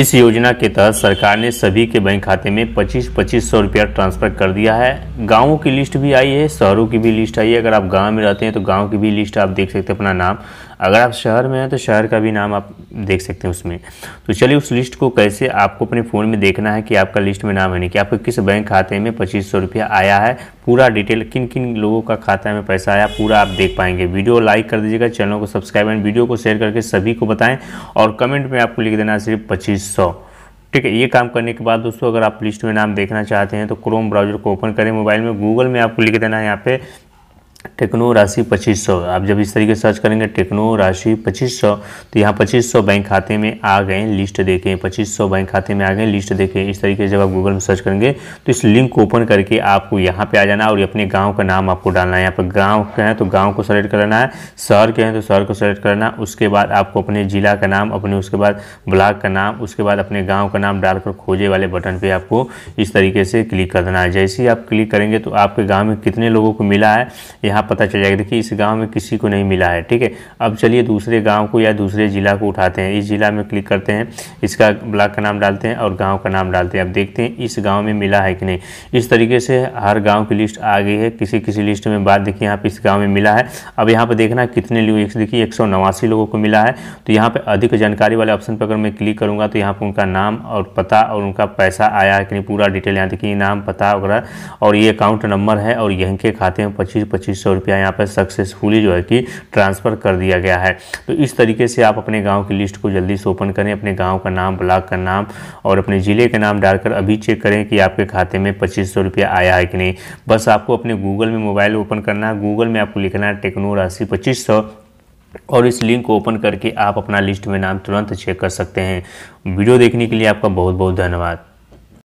इस योजना के तहत सरकार ने सभी के बैंक खाते में पच्चीस पच्चीस सौ रुपया ट्रांसफर कर दिया है गांवों की लिस्ट भी आई है शहरों की भी लिस्ट आई है अगर आप गांव में रहते हैं तो गांव की भी लिस्ट आप देख सकते हैं अपना नाम अगर आप शहर में हैं तो शहर का भी नाम आप देख सकते हैं उसमें तो चलिए उस लिस्ट को कैसे आपको अपने फ़ोन में देखना है कि आपका लिस्ट में नाम है नहीं कि आपके किस बैंक खाते में पच्चीस सौ रुपया आया है पूरा डिटेल किन किन लोगों का खाता में पैसा आया पूरा आप देख पाएंगे वीडियो लाइक कर दीजिएगा चैनल को सब्सक्राइब एंड वीडियो को शेयर करके सभी को बताएँ और कमेंट में आपको लिख देना सिर्फ पच्चीस सौ ठीक है ये काम करने के बाद दोस्तों अगर आप लिस्ट में नाम देखना चाहते हैं तो क्रोम ब्राउजर को ओपन करें मोबाइल में गूगल में आपको लिख देना है यहाँ पे टेक्नो राशि पच्चीस सौ आप जब इस तरीके से सर्च करेंगे टेक्नो राशि पच्चीस सौ तो यहाँ पच्चीस सौ बैंक खाते में आ गए लिस्ट देखें पच्चीस सौ बैंक खाते में आ गए लिस्ट देखें इस तरीके से जब आप गूगल में सर्च करेंगे तो इस लिंक को ओपन करके आपको यहाँ पे आ जाना और अपने गाँव का नाम आपको डालना है यहाँ पर गाँव के हैं तो गाँव को सेलेक्ट करना है शहर के हैं तो शहर को सेलेक्ट करना उसके बाद आपको अपने ज़िला का नाम अपने उसके बाद ब्लॉक का नाम उसके बाद अपने गाँव का नाम डालकर खोजे वाले बटन पर आपको इस तरीके से क्लिक करना है जैसे ही आप क्लिक करेंगे तो आपके गाँव में कितने लोगों को मिला है यहाँ यहाँ पता चल जाएगा देखिए इस गांव में किसी को नहीं मिला है ठीक है अब चलिए दूसरे गांव को या दूसरे ज़िला को उठाते हैं इस ज़िला में क्लिक करते हैं इसका ब्लॉक का नाम डालते हैं और गाँव का नाम डालते हैं अब देखते हैं इस गाँव में मिला है कि नहीं इस तरीके से हर गाँव की लिस्ट आ गई है किसी किसी लिस्ट में बात देखिए यहाँ पर इस गाँव में मिला है अब यहाँ पर देखना कितने लोग देखिए एक लोगों को मिला है तो यहाँ पर अधिक जानकारी वाले ऑप्शन पर अगर मैं क्लिक करूँगा तो यहाँ पर उनका नाम और पता और उनका पैसा आया है कि नहीं पूरा डिटेल यहाँ देखिए नाम पता वगैरह और ये अकाउंट नंबर है और यहीं के खाते में पच्चीस पच्चीस सौ रुपया यहाँ पर सक्सेसफुली जो है कि ट्रांसफ़र कर दिया गया है तो इस तरीके से आप अपने गांव की लिस्ट को जल्दी से ओपन करें अपने गांव का नाम ब्लॉक का नाम और अपने ज़िले का नाम डालकर अभी चेक करें कि आपके खाते में पच्चीस सौ रुपया आया है कि नहीं बस आपको अपने गूगल में मोबाइल ओपन करना है गूगल में आपको लिखना है टेक्नो राशि पच्चीस सौ और इस लिंक को ओपन करके आप अपना लिस्ट में नाम तुरंत चेक कर सकते हैं वीडियो देखने के लिए आपका बहुत बहुत धन्यवाद